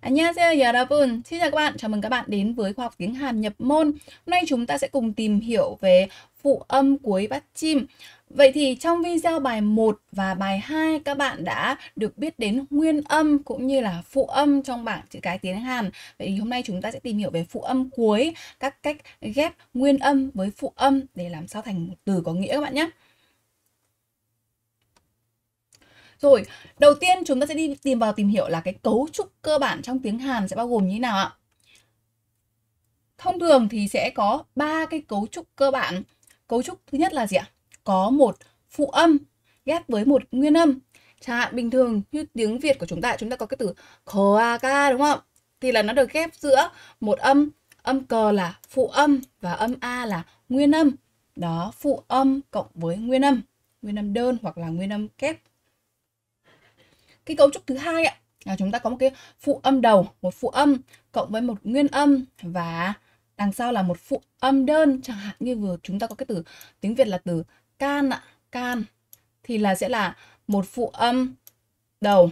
안녕하세요 여러분. Dạ, Xin chào các bạn, chào mừng các bạn đến với khoa học tiếng Hàn nhập môn. Hôm nay chúng ta sẽ cùng tìm hiểu về phụ âm cuối bắt chim. Vậy thì trong video bài 1 và bài 2 các bạn đã được biết đến nguyên âm cũng như là phụ âm trong bảng chữ cái tiếng Hàn. Vậy thì hôm nay chúng ta sẽ tìm hiểu về phụ âm cuối, các cách ghép nguyên âm với phụ âm để làm sao thành một từ có nghĩa các bạn nhé. Rồi, đầu tiên chúng ta sẽ đi tìm vào tìm hiểu là cái cấu trúc cơ bản trong tiếng Hàn sẽ bao gồm như thế nào ạ? Thông thường thì sẽ có ba cái cấu trúc cơ bản. Cấu trúc thứ nhất là gì ạ? Có một phụ âm ghép với một nguyên âm. Chẳng hạn bình thường như tiếng Việt của chúng ta, chúng ta có cái từ a ca đúng không? Thì là nó được ghép giữa một âm, âm cờ là phụ âm và âm a là nguyên âm. Đó, phụ âm cộng với nguyên âm, nguyên âm đơn hoặc là nguyên âm kép cái cấu trúc thứ hai ạ là chúng ta có một cái phụ âm đầu một phụ âm cộng với một nguyên âm và đằng sau là một phụ âm đơn chẳng hạn như vừa chúng ta có cái từ tiếng việt là từ can ạ can thì là sẽ là một phụ âm đầu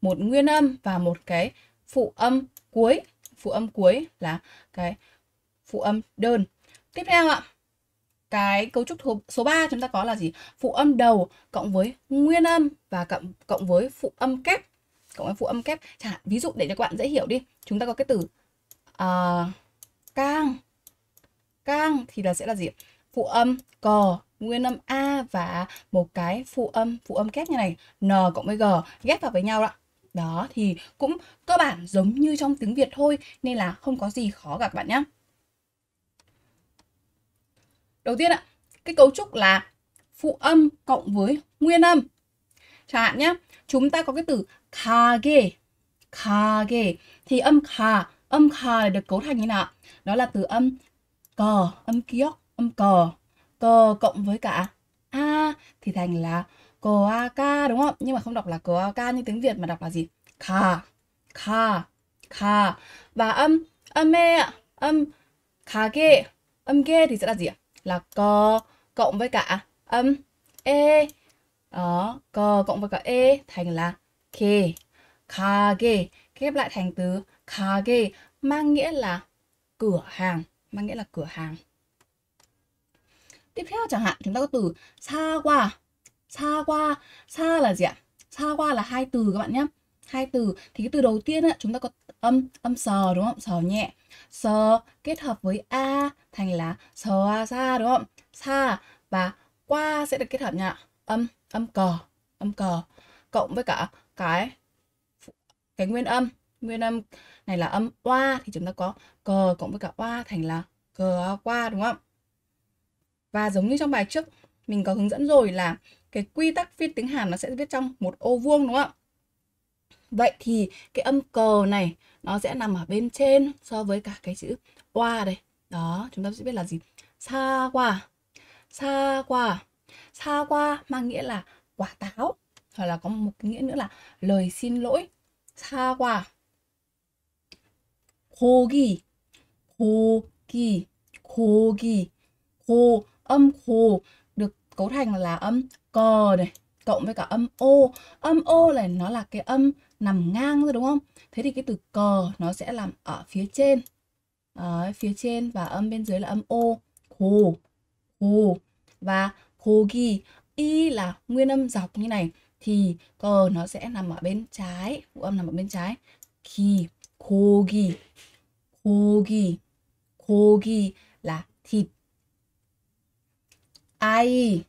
một nguyên âm và một cái phụ âm cuối phụ âm cuối là cái phụ âm đơn tiếp theo ạ cái cấu trúc số 3 chúng ta có là gì? Phụ âm đầu cộng với nguyên âm và cộng cộng với phụ âm kép. Cộng với phụ âm kép. Chả, ví dụ để cho các bạn dễ hiểu đi. Chúng ta có cái từ uh, cang. Cang thì là sẽ là gì? Phụ âm cò, nguyên âm a và một cái phụ âm phụ âm kép như này, n cộng với g ghép vào với nhau đó. Đó thì cũng cơ bản giống như trong tiếng Việt thôi nên là không có gì khó cả các bạn nhé. Đầu tiên ạ, cái cấu trúc là phụ âm cộng với nguyên âm. Chẳng hạn nhé, chúng ta có cái từ kage, kage thì âm kha, âm kha được cấu thành như nào? Đó là từ âm cờ, âm kiok, âm cờ, cờ cộng với cả a thì thành là a ca đúng không? Nhưng mà không đọc là a ca như tiếng Việt mà đọc là gì? Kha, kha, kha và âm âm e, âm kage, âm ge thì sẽ là gì ạ? là co cộng với cả âm e đó co cộng với cả e thành là ke kage ghép lại thành từ kage mang nghĩa là cửa hàng mang nghĩa là cửa hàng tiếp theo chẳng hạn chúng ta có từ xa qua xa qua xa là gì ạ xa qua là hai từ các bạn nhé hai từ thì cái từ đầu tiên á, chúng ta có âm âm sờ đúng không sờ nhẹ sờ kết hợp với a thành là sờ a xa đúng không xa và qua sẽ được kết hợp nha âm âm cờ âm cờ cộng với cả cái cái nguyên âm nguyên âm này là âm oa thì chúng ta có cờ cộng với cả oa thành là cờ qua đúng không và giống như trong bài trước mình có hướng dẫn rồi là cái quy tắc viết tiếng Hàn nó sẽ viết trong một ô vuông đúng không Vậy thì cái âm cờ này nó sẽ nằm ở bên trên so với cả cái chữ qua đây. Đó, chúng ta sẽ biết là gì? Sa qua. Sa qua. Sa qua mang nghĩa là quả táo. Hoặc là có một cái nghĩa nữa là lời xin lỗi. Sa qua. 고기, 고기, 고기, 고 âm khô được cấu thành là âm cờ này cộng với cả âm ô âm ô này nó là cái âm nằm ngang rồi đúng không? Thế thì cái từ cờ nó sẽ nằm ở phía trên. Đấy, phía trên và âm bên dưới là âm ô. Khô, khô. Và khô ghi. Y là nguyên âm dọc như này. Thì cờ nó sẽ nằm ở bên trái. Phụ âm nằm ở bên trái. Khi, khô ghi. Khô ghi. Khô ghi là thịt. Ai.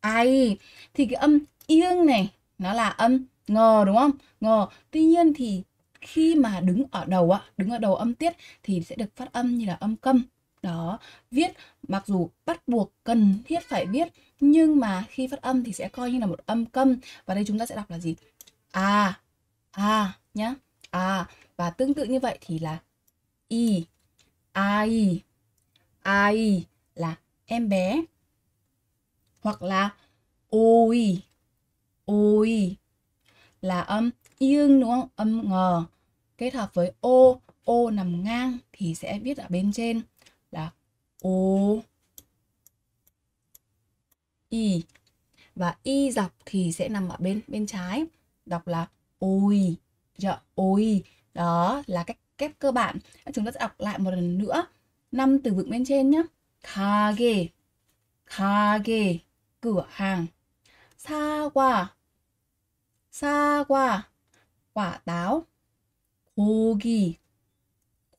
Ai. Thì cái âm yêng này nó là âm ngờ đúng không ngờ tuy nhiên thì khi mà đứng ở đầu ạ đứng ở đầu âm tiết thì sẽ được phát âm như là âm câm đó viết mặc dù bắt buộc cần thiết phải viết nhưng mà khi phát âm thì sẽ coi như là một âm câm và đây chúng ta sẽ đọc là gì à à nhá à và tương tự như vậy thì là i ai ai là em bé hoặc là ôi ôi là âm yên đúng không? Âm ngờ kết hợp với ô, ô nằm ngang thì sẽ viết ở bên trên là ô y và y dọc thì sẽ nằm ở bên bên trái đọc là ôi dạ ôi đó là cách kép cơ bản chúng ta sẽ đọc lại một lần nữa năm từ vựng bên trên nhé kage kage cửa hàng xa qua 사과, quả táo. 고기,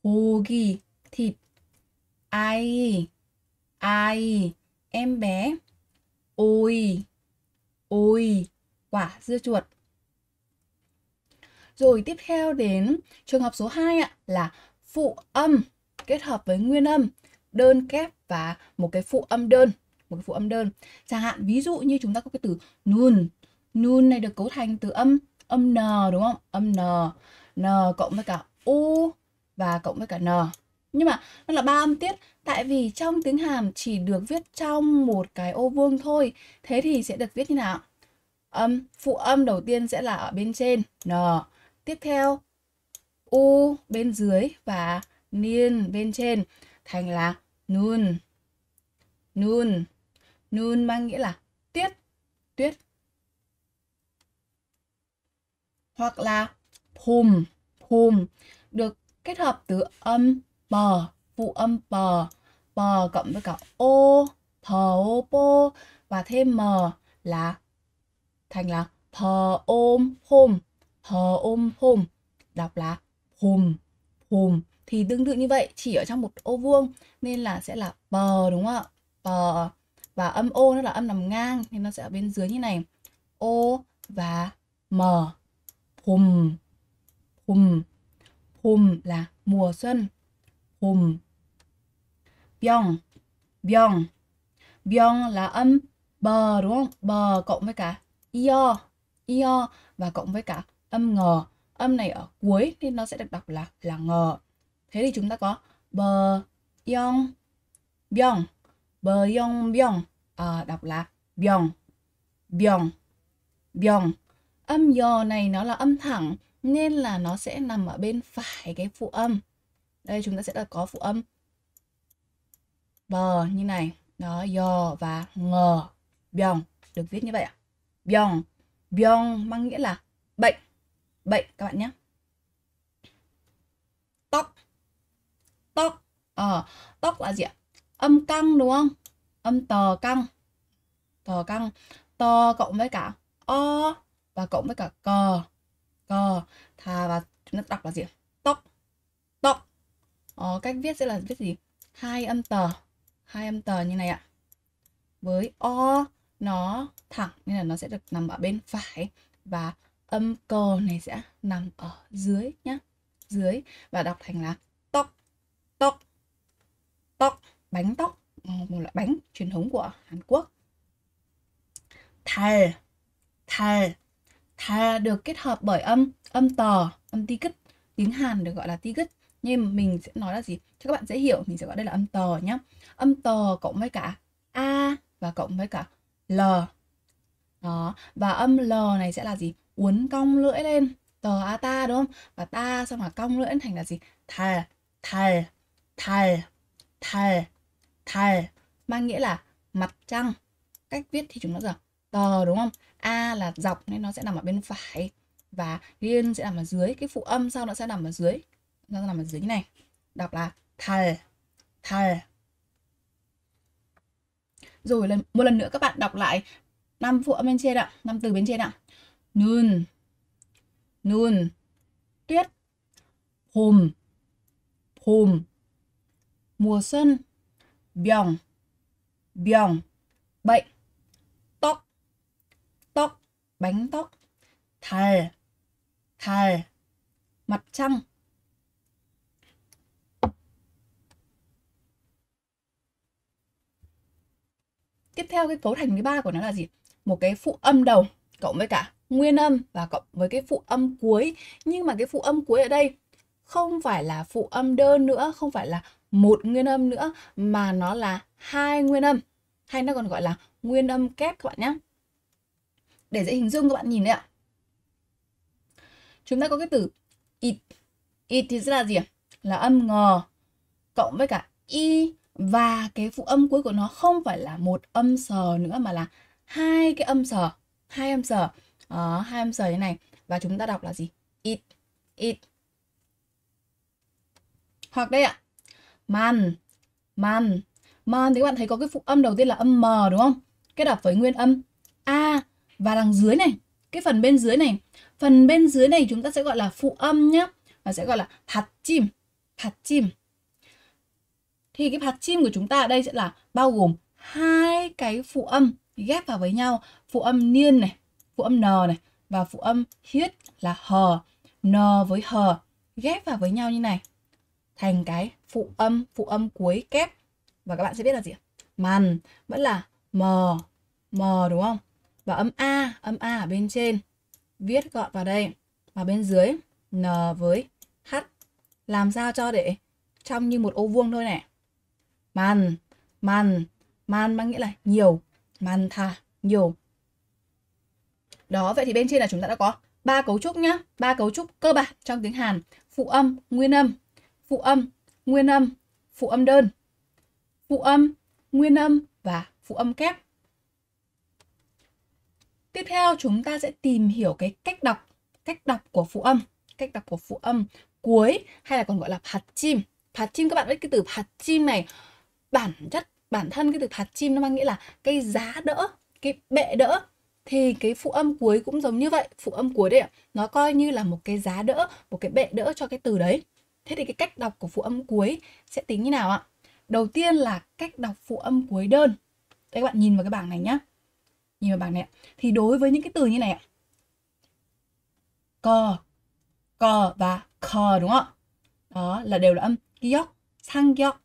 고기, thịt. ai, 아이, em bé. 오이, ôi quả dưa chuột. Rồi tiếp theo đến trường hợp số 2 ạ là phụ âm kết hợp với nguyên âm, đơn kép và một cái phụ âm đơn, một cái phụ âm đơn. Chẳng hạn ví dụ như chúng ta có cái từ nun Nun này được cấu thành từ âm âm n đúng không? Âm n, n cộng với cả u và cộng với cả n. Nhưng mà nó là ba âm tiết tại vì trong tiếng hàm chỉ được viết trong một cái ô vuông thôi. Thế thì sẽ được viết như nào? Âm phụ âm đầu tiên sẽ là ở bên trên n. Tiếp theo u bên dưới và niên bên trên thành là nun. Nun. Nun mang nghĩa là tiết. Tuyết hoặc là phùm phùm được kết hợp từ âm bờ phụ âm bờ bờ cộng với cả ô thờ ô bô và thêm m là thành là thờ ôm phùm thờ ôm phùm đọc là phùm phùm thì tương tự như vậy chỉ ở trong một ô vuông nên là sẽ là bờ đúng không ạ bờ và âm ô nó là âm nằm ngang nên nó sẽ ở bên dưới như này ô và m Phùm, phùm, phùm là mùa xuân. Phùm. Biong, biong. Biong là âm bờ đúng không? Bờ cộng với cả io, io và cộng với cả âm ngờ. Âm này ở cuối nên nó sẽ được đọc là là ngờ. Thế thì chúng ta có bờ, biong, biong. Bờ, biong, biong. À, đọc là biong, biong, biong âm dò này nó là âm thẳng nên là nó sẽ nằm ở bên phải cái phụ âm đây chúng ta sẽ là có phụ âm bờ như này đó dò và ngờ biong được viết như vậy ạ à? biong biong mang nghĩa là bệnh bệnh các bạn nhé tóc tóc ờ à, tóc là gì ạ âm căng đúng không âm tờ căng tờ căng to cộng với cả o và cộng với cả cờ cờ thà và chúng ta đọc là gì tóc tóc ờ, cách viết sẽ là viết gì hai âm tờ hai âm tờ như này ạ với o nó thẳng nên là nó sẽ được nằm ở bên phải và âm cờ này sẽ nằm ở dưới nhá dưới và đọc thành là tóc tóc tóc bánh tóc ờ, một loại bánh truyền thống của Hàn Quốc thal thal thà được kết hợp bởi âm âm tò âm ti kích tiếng hàn được gọi là ti kích nhưng mình sẽ nói là gì cho các bạn dễ hiểu mình sẽ gọi đây là âm tò nhé âm tò cộng với cả a và cộng với cả l đó và âm l này sẽ là gì uốn cong lưỡi lên tò a ta đúng không và ta xong mà cong lưỡi thành là gì thà thà thà thà thà mang nghĩa là mặt trăng cách viết thì chúng nó giờ tờ đúng không a là dọc nên nó sẽ nằm ở bên phải và liên sẽ nằm ở dưới cái phụ âm sau nó sẽ nằm ở dưới nó nằm ở dưới này đọc là thal thal rồi lần một lần nữa các bạn đọc lại năm phụ âm bên trên ạ năm từ bên trên ạ nun nun tuyết hùm hùm mùa xuân biòng biòng bệnh bánh tóc 달, 달, mặt trăng. Tiếp theo cái cấu thành thứ ba của nó là gì? Một cái phụ âm đầu cộng với cả nguyên âm và cộng với cái phụ âm cuối. Nhưng mà cái phụ âm cuối ở đây không phải là phụ âm đơn nữa, không phải là một nguyên âm nữa mà nó là hai nguyên âm hay nó còn gọi là nguyên âm kép các bạn nhé để dễ hình dung các bạn nhìn đấy ạ. Chúng ta có cái từ it. It thì sẽ là gì ạ? Là âm ngờ cộng với cả y và cái phụ âm cuối của nó không phải là một âm sờ nữa mà là hai cái âm sờ, hai âm sờ, Đó, ờ, hai âm sờ như này và chúng ta đọc là gì? It, it. Hoặc đây ạ, man, man, man thì các bạn thấy có cái phụ âm đầu tiên là âm m đúng không? Kết hợp với nguyên âm a và đằng dưới này cái phần bên dưới này phần bên dưới này chúng ta sẽ gọi là phụ âm nhé và sẽ gọi là hạt chim hạt chim thì cái hạt chim của chúng ta ở đây sẽ là bao gồm hai cái phụ âm ghép vào với nhau phụ âm niên này phụ âm n này và phụ âm hiết là hờ n với hờ ghép vào với nhau như này thành cái phụ âm phụ âm cuối kép và các bạn sẽ biết là gì màn vẫn là m m đúng không và âm A, âm A ở bên trên viết gọn vào đây và bên dưới N với H làm sao cho để trong như một ô vuông thôi này màn màn màn mang nghĩa là nhiều màn thà nhiều đó vậy thì bên trên là chúng ta đã có ba cấu trúc nhá ba cấu trúc cơ bản trong tiếng Hàn phụ âm nguyên âm phụ âm nguyên âm phụ âm đơn phụ âm nguyên âm và phụ âm kép Tiếp theo chúng ta sẽ tìm hiểu cái cách đọc, cách đọc của phụ âm, cách đọc của phụ âm cuối hay là còn gọi là hạt chim. Hạt chim các bạn biết cái từ hạt chim này bản chất bản thân cái từ hạt chim nó mang nghĩa là cái giá đỡ, cái bệ đỡ thì cái phụ âm cuối cũng giống như vậy, phụ âm cuối đấy ạ, nó coi như là một cái giá đỡ, một cái bệ đỡ cho cái từ đấy. Thế thì cái cách đọc của phụ âm cuối sẽ tính như nào ạ? Đầu tiên là cách đọc phụ âm cuối đơn. Đây các bạn nhìn vào cái bảng này nhá nhìn vào bảng này ạ. Thì đối với những cái từ như này ạ. Co, co và co đúng không ạ? Đó là đều là âm gyok, sang gyok.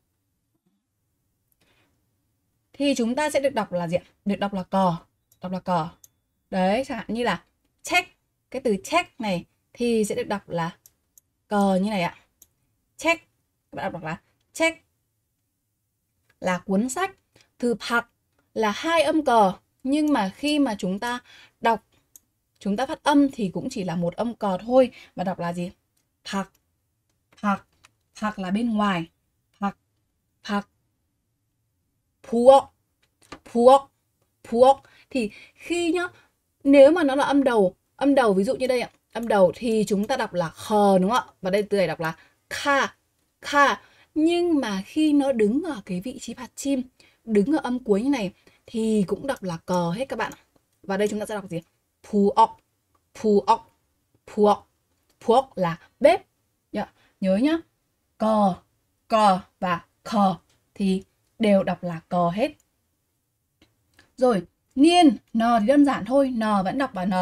Thì chúng ta sẽ được đọc là gì ạ? Được đọc là cò, đọc là cò. Đấy, chẳng hạn như là check, cái từ check này thì sẽ được đọc là cờ như này ạ. Check, các bạn đọc là check là cuốn sách. thư phạt là hai âm cờ nhưng mà khi mà chúng ta đọc chúng ta phát âm thì cũng chỉ là một âm cò thôi và đọc là gì phạc phạc phạc là bên ngoài phạc phạc puok puok puok thì khi nhá nếu mà nó là âm đầu âm đầu ví dụ như đây ạ âm đầu thì chúng ta đọc là khờ đúng không ạ và đây từ này đọc là kha kha nhưng mà khi nó đứng ở cái vị trí phạt chim đứng ở âm cuối như này thì cũng đọc là cờ hết các bạn ạ. Và đây chúng ta sẽ đọc gì? phù ọc, phù ọc, phù ọc. phù ọc là bếp. Nhớ, dạ. nhớ nhá. Cờ, cờ và khờ thì đều đọc là cờ hết. Rồi, niên, n thì đơn giản thôi, n vẫn đọc là n.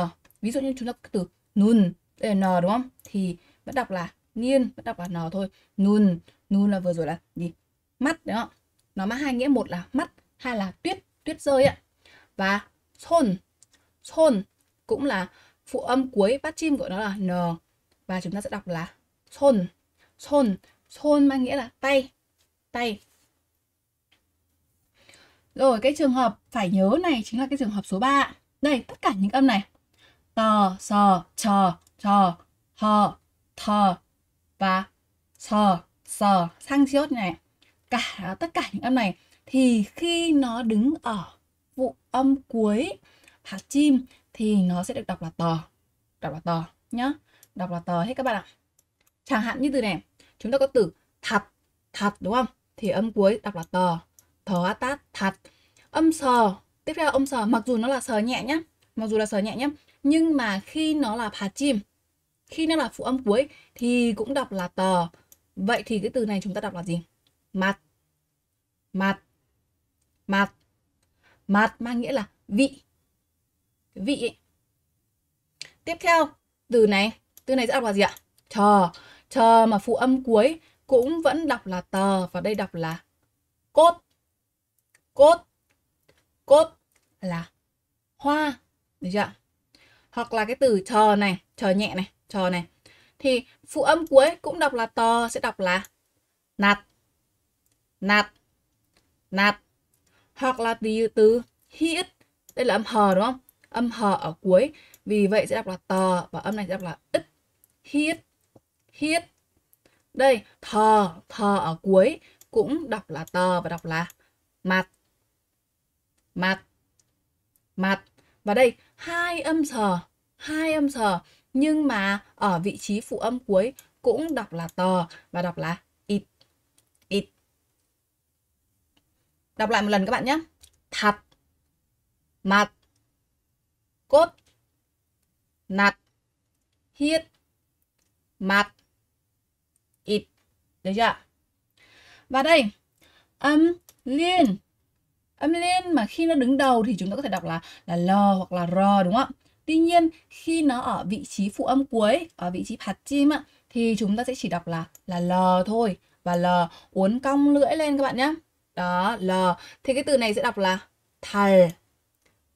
Ví dụ như chúng ta từ nùn đây là n đúng không? Thì vẫn đọc là niên, vẫn đọc là n thôi. nùn nùn là vừa rồi là gì? Mắt đúng không? Nó mang hai nghĩa, một là mắt, hai là tuyết tuyết rơi ạ. Và son, son cũng là phụ âm cuối phát chim của nó là n và chúng ta sẽ đọc là son, son, son mang nghĩa là tay, tay. Rồi cái trường hợp phải nhớ này chính là cái trường hợp số 3. Đây, tất cả những âm này. Tờ, sờ, chờ, chờ, hờ, thờ và sờ, sờ, sang chiốt này. Cả tất cả những âm này thì khi nó đứng ở vụ âm cuối hạt chim thì nó sẽ được đọc là tò đọc là tò nhá đọc là tò hết các bạn ạ chẳng hạn như từ này chúng ta có từ thật thật đúng không thì âm cuối đọc là tò thó tát thật âm sờ tiếp theo âm sờ mặc dù nó là sờ nhẹ nhá mặc dù là sờ nhẹ nhá nhưng mà khi nó là hạt chim khi nó là phụ âm cuối thì cũng đọc là tò vậy thì cái từ này chúng ta đọc là gì mặt mặt Mạt. Mạt mang nghĩa là vị. vị Tiếp theo, từ này, từ này sẽ đọc là gì ạ? Chờ. Chờ mà phụ âm cuối cũng vẫn đọc là tờ và đây đọc là cốt. Cốt. Cốt là hoa. Được chưa Hoặc là cái từ chờ này, chờ nhẹ này, chờ này. Thì phụ âm cuối cũng đọc là tờ sẽ đọc là nạt. Nạt. Nạt hoặc là từ, từ hit đây là âm hờ đúng không âm hờ ở cuối vì vậy sẽ đọc là tờ và âm này sẽ đọc là ít hit hit đây thờ thờ ở cuối cũng đọc là tờ và đọc là mặt mặt mặt và đây hai âm sờ hai âm sờ nhưng mà ở vị trí phụ âm cuối cũng đọc là tờ và đọc là Đọc lại một lần các bạn nhé. Thật. Mặt. Cốt. Nặt. Hiết. Mặt. Ít. Được chưa? Và đây, âm liên. Âm liên mà khi nó đứng đầu thì chúng ta có thể đọc là là l hoặc là r đúng không Tuy nhiên khi nó ở vị trí phụ âm cuối, ở vị trí hạt chim ạ, thì chúng ta sẽ chỉ đọc là là l thôi và l uốn cong lưỡi lên các bạn nhé. Đó, L. Thì cái từ này sẽ đọc là thal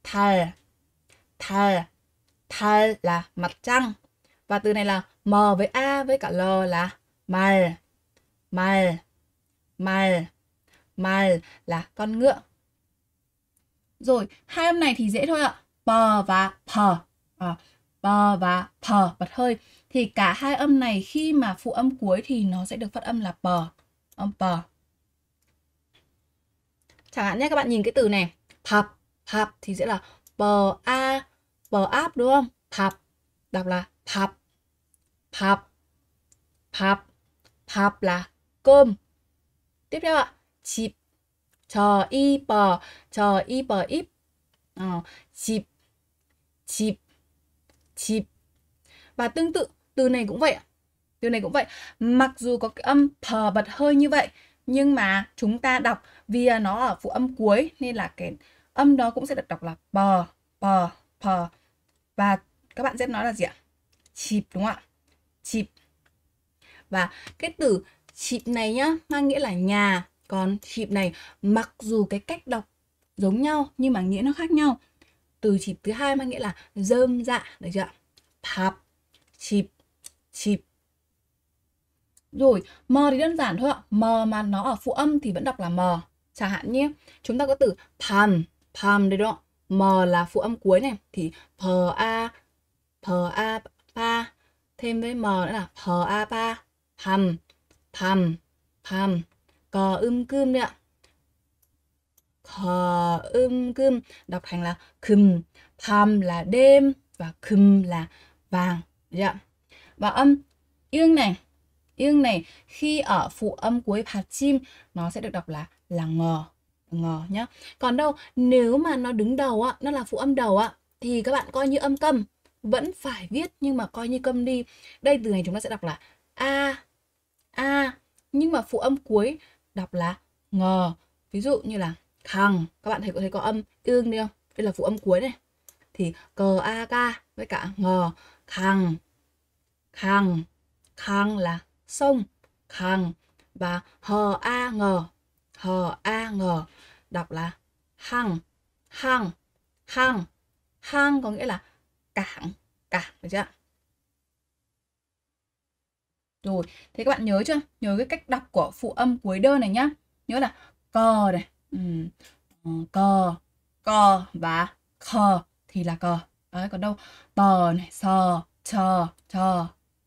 thal thal thal là mặt trăng. Và từ này là M với A với cả L là mal, mal, mal, mal là con ngựa. Rồi, hai âm này thì dễ thôi ạ. B và P. À, ờ, B và P bật hơi. Thì cả hai âm này khi mà phụ âm cuối thì nó sẽ được phát âm là P. Âm P chẳng hạn nhé các bạn nhìn cái từ này pap pap thì sẽ là p a p áp đúng không pap đọc là pap pap pap pap là cơm tiếp theo ạ chip chờ y bờ chờ y bờ ít ờ, chip chip chip và tương tự từ này cũng vậy từ này cũng vậy mặc dù có cái âm p bật hơi như vậy nhưng mà chúng ta đọc vì à, nó ở phụ âm cuối nên là cái âm đó cũng sẽ được đọc là bờ bờ bờ và các bạn sẽ nói là gì ạ chịp đúng không ạ chịp và cái từ chịp này nhá mang nghĩa là nhà còn chịp này mặc dù cái cách đọc giống nhau nhưng mà nghĩa nó khác nhau từ chịp thứ hai mang nghĩa là dơm dạ được chưa ạ pap chịp chịp rồi, m thì đơn giản thôi ạ. m mà nó ở phụ âm thì vẫn đọc là m. Chẳng hạn nhé, chúng ta có từ palm, palm đây đó. M là phụ âm cuối này thì p a p a pa thêm với m nữa là p a pa pam pam pam cờ âm cơm đấy ạ. Cờ um cơm đọc thành là khum, pam là đêm và khum là vàng Dạ Và âm yên này yên này khi ở phụ âm cuối chim nó sẽ được đọc là là ngờ ngờ nhá còn đâu nếu mà nó đứng đầu á nó là phụ âm đầu á thì các bạn coi như âm câm vẫn phải viết nhưng mà coi như câm đi đây từ này chúng ta sẽ đọc là a a nhưng mà phụ âm cuối đọc là ngờ ví dụ như là thằng các bạn thấy có thấy có âm ương đi không đây là phụ âm cuối này thì cờ a k với cả ngờ thằng thằng thằng là sông, hằng và hờ a ngờ, hờ a ngờ đọc là hằng, hằng, hằng, hằng có nghĩa là cảng, cảng được chưa? Rồi, thế các bạn nhớ chưa? Nhớ cái cách đọc của phụ âm cuối đơn này nhá. Nhớ là cờ này, ừ, ừ cờ, cờ và khờ thì là cờ. Đấy, còn đâu tờ này, sờ, chờ, chờ,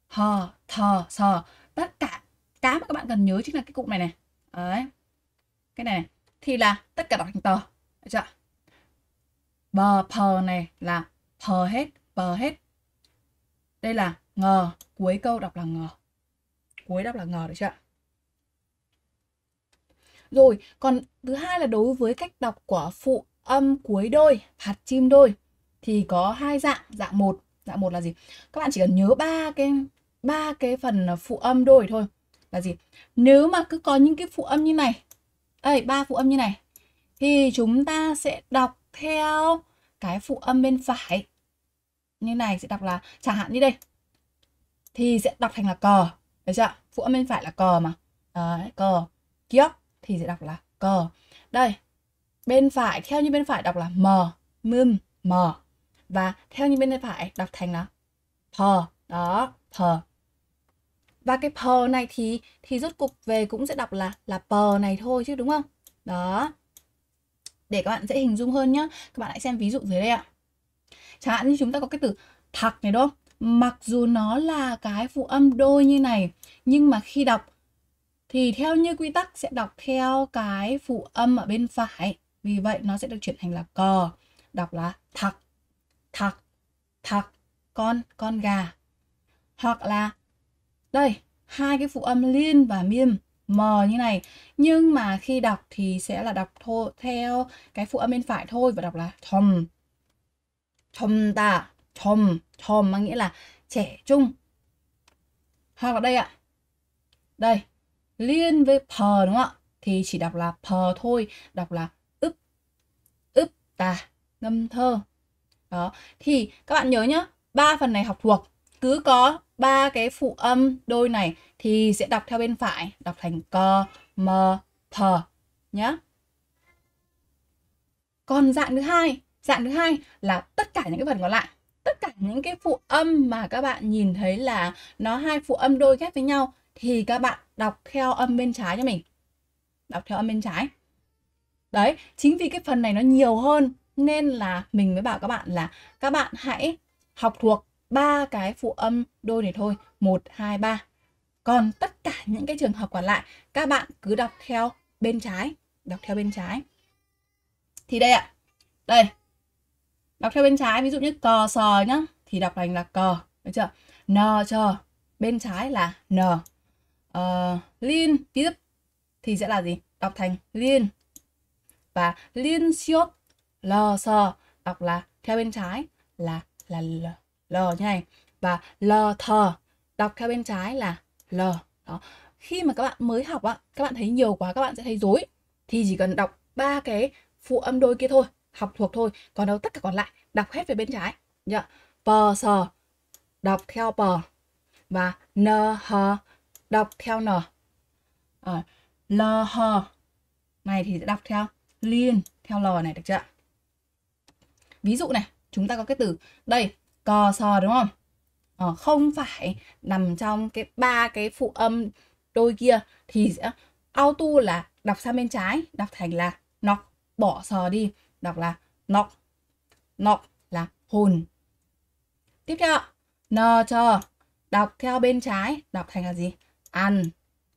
hờ, thờ, sờ tất cả cái mà các bạn cần nhớ chính là cái cụm này này đấy cái này, này. thì là tất cả đọc thành tờ được chưa bờ pờ này là pờ hết pờ hết đây là ngờ cuối câu đọc là ngờ cuối đọc là ngờ được chưa rồi còn thứ hai là đối với cách đọc của phụ âm cuối đôi hạt chim đôi thì có hai dạng dạng một dạng một là gì các bạn chỉ cần nhớ ba cái ba cái phần phụ âm đổi thôi là gì nếu mà cứ có những cái phụ âm như này đây ba phụ âm như này thì chúng ta sẽ đọc theo cái phụ âm bên phải như này sẽ đọc là chẳng hạn như đây thì sẽ đọc thành là cờ được chưa phụ âm bên phải là cờ mà Đấy, cờ kiếc thì sẽ đọc là cờ đây bên phải theo như bên phải đọc là mờ mưm mờ và theo như bên phải đọc thành là thờ đó thờ và cái pờ này thì thì rốt cục về cũng sẽ đọc là là pờ này thôi chứ đúng không? Đó. Để các bạn dễ hình dung hơn nhá. Các bạn hãy xem ví dụ dưới đây ạ. Chẳng hạn như chúng ta có cái từ thặc này đúng không? Mặc dù nó là cái phụ âm đôi như này nhưng mà khi đọc thì theo như quy tắc sẽ đọc theo cái phụ âm ở bên phải. Vì vậy nó sẽ được chuyển thành là cờ, đọc là thặc, thặc, thặc, con, con gà. Hoặc là đây hai cái phụ âm liên và miêm m như này nhưng mà khi đọc thì sẽ là đọc thô, theo cái phụ âm bên phải thôi và đọc là thom thom ta thom thom mang nghĩa là trẻ trung hoặc là đây ạ đây liên với pờ đúng không ạ thì chỉ đọc là pờ thôi đọc là ức ức ta ngâm thơ đó thì các bạn nhớ nhá ba phần này học thuộc cứ có ba cái phụ âm đôi này thì sẽ đọc theo bên phải đọc thành co m, thờ nhé còn dạng thứ hai dạng thứ hai là tất cả những cái phần còn lại tất cả những cái phụ âm mà các bạn nhìn thấy là nó hai phụ âm đôi ghép với nhau thì các bạn đọc theo âm bên trái cho mình đọc theo âm bên trái đấy chính vì cái phần này nó nhiều hơn nên là mình mới bảo các bạn là các bạn hãy học thuộc ba cái phụ âm đôi này thôi, 1 2 3. Còn tất cả những cái trường hợp còn lại các bạn cứ đọc theo bên trái, đọc theo bên trái. Thì đây ạ. Đây. Đọc theo bên trái ví dụ như cò sò nhá thì đọc thành là cò, được chưa? N chờ bên trái là n. Ờ uh, lin ví thì sẽ là gì? Đọc thành liên Và liên siop lò sò đọc là theo bên trái là là, là L như này và L thờ đọc theo bên trái là L đó khi mà các bạn mới học á các bạn thấy nhiều quá các bạn sẽ thấy rối thì chỉ cần đọc ba cái phụ âm đôi kia thôi học thuộc thôi còn đâu tất cả còn lại đọc hết về bên trái nhá p sờ đọc theo p và n h đọc theo n à, l h này thì đọc theo liên theo l này được chưa ví dụ này chúng ta có cái từ đây gò sò đúng không ờ, không phải nằm trong cái ba cái phụ âm đôi kia thì sẽ auto là đọc sang bên trái đọc thành là nọc bỏ sò đi đọc là nọc nọc là hồn tiếp theo n cho đọc theo bên trái đọc thành là gì ăn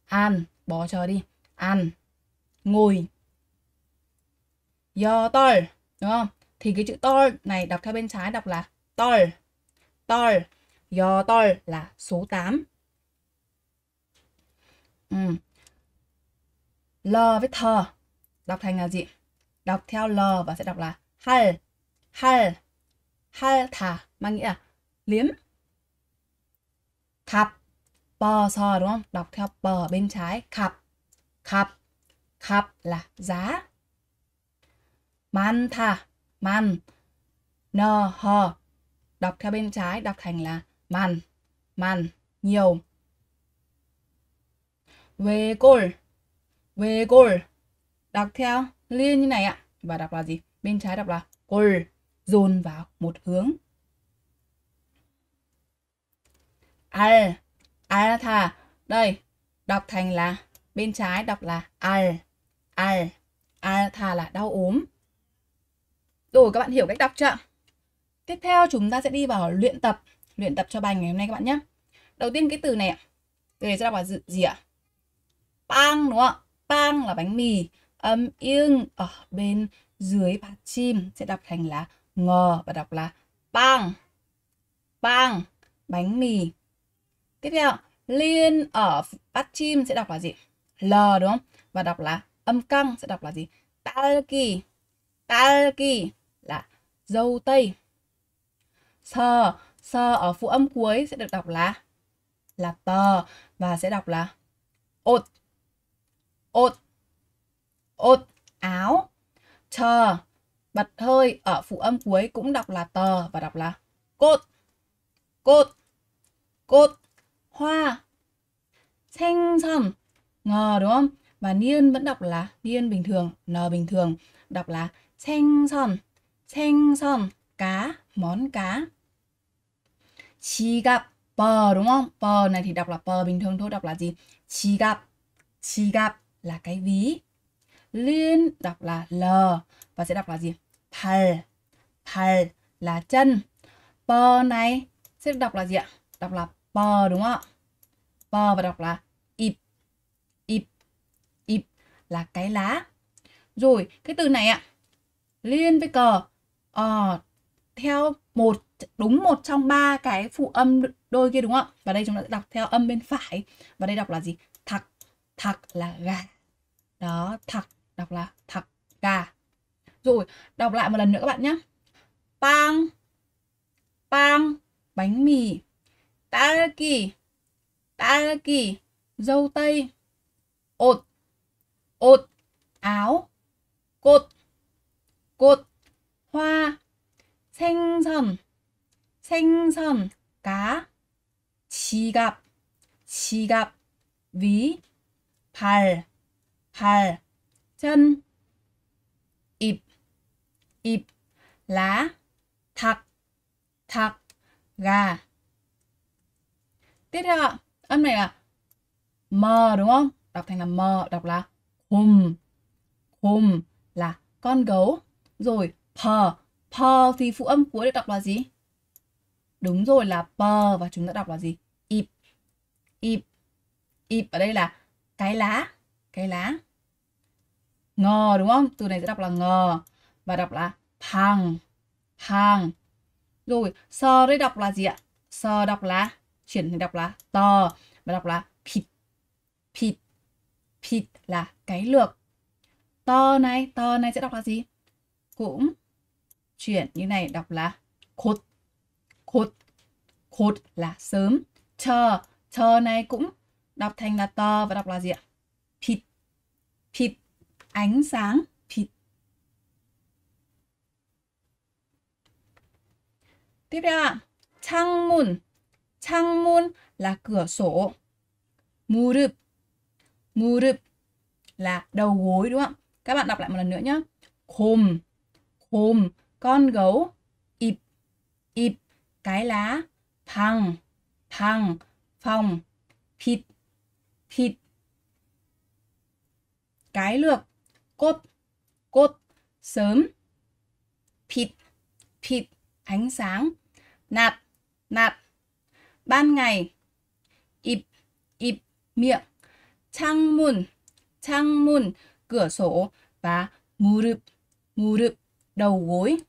ăn bỏ chờ đi ăn ngồi do tol đúng không thì cái chữ tol này đọc theo bên trái đọc là tol 떨, 여덟 là số 8. Ừ. L với th đọc thành là gì? Đọc theo L và sẽ đọc là hal, hal, hal thả mang nghĩa là liếm. Khạp, bờ sờ đúng không? Đọc theo bờ bên trái, khạp, khạp, khạp là giá. Man thả, man, n, h, đọc theo bên trái đọc thành là man man nhiều về gol về gol đọc theo liên như này ạ và đọc là gì bên trái đọc là gol dồn vào một hướng al al tha đây đọc thành là bên trái đọc là al al al tha là đau ốm rồi các bạn hiểu cách đọc chưa Tiếp theo chúng ta sẽ đi vào luyện tập, luyện tập cho bài ngày hôm nay các bạn nhé. Đầu tiên cái từ này ạ. Từ này sẽ đọc là gì, gì ạ? Pang đúng không ạ? Pang là bánh mì, âm yên ở bên dưới bát chim sẽ đọc thành là ngờ và đọc là pang. Pang, bánh mì. Tiếp theo, liên ở bát chim sẽ đọc là gì? L đúng không? Và đọc là âm căng sẽ đọc là gì? Talki. Talki là dâu tây sờ sờ ở phụ âm cuối sẽ được đọc là là tờ và sẽ đọc là ột ột ột áo chờ bật hơi ở phụ âm cuối cũng đọc là tờ và đọc là cột cột cột hoa xanh sầm ngờ đúng không và niên vẫn đọc là niên bình thường n bình thường đọc là xanh sầm xanh sầm cá món cá chỉ gặp bờ đúng không bờ này thì đọc là bờ bình thường thôi đọc là gì chỉ gặp chỉ gặp là cái ví liên đọc là l và sẽ đọc là gì pal pal là chân bờ này sẽ đọc là gì ạ đọc là bờ đúng không bờ và đọc là ip ip ip là cái lá rồi cái từ này ạ liên với cờ ờ theo một đúng một trong ba cái phụ âm đôi kia đúng không? Và đây chúng ta sẽ đọc theo âm bên phải. Và đây đọc là gì? Thặc, thặc là gà. Đó, thặc đọc là thặc gà. Rồi, đọc lại một lần nữa các bạn nhé. Pang, pang, bánh mì. ta kỳ ta kỳ dâu tây. Ột, ột, áo. Cột, cột, hoa 생선, 생선, 가, 지갑, 지갑, 위, 발, 발, chân, 입, 입, lá, thạc, thạc, gà. Tiếp theo, âm này là m đúng không? Đọc thành là m, đọc là hùm, hùm là con gấu. Rồi p P thì phụ âm cuối được đọc là gì? Đúng rồi là P và chúng ta đọc là gì? Ip. Ip. Ip ở đây là cái lá. Cái lá. Ngờ đúng không? Từ này sẽ đọc là ngờ. Và đọc là thằng, thằng Rồi, sờ đây đọc là gì ạ? Sờ đọc là, chuyển thành đọc là tờ. Và đọc là pịt. Pịt. Pịt là cái lược. To này, to này sẽ đọc là gì? Cũng chuyển như này đọc là khột khột khột là sớm chờ chờ này cũng đọc thành là to và đọc là gì ạ pịt pịt ánh sáng pịt tiếp theo ạ chăng chăng 창문 là cửa sổ 무릎 무릎 là đầu gối đúng không các bạn đọc lại một lần nữa nhé khôm khôm con gấu ịp ịp cái lá thằng, thằng, phòng thịt thịt cái lược cốt cốt sớm thịt thịt ánh sáng nạt, nạt, ban ngày ịp ịp miệng trang mùn trang mùn cửa sổ và mù rực mù rực đầu gối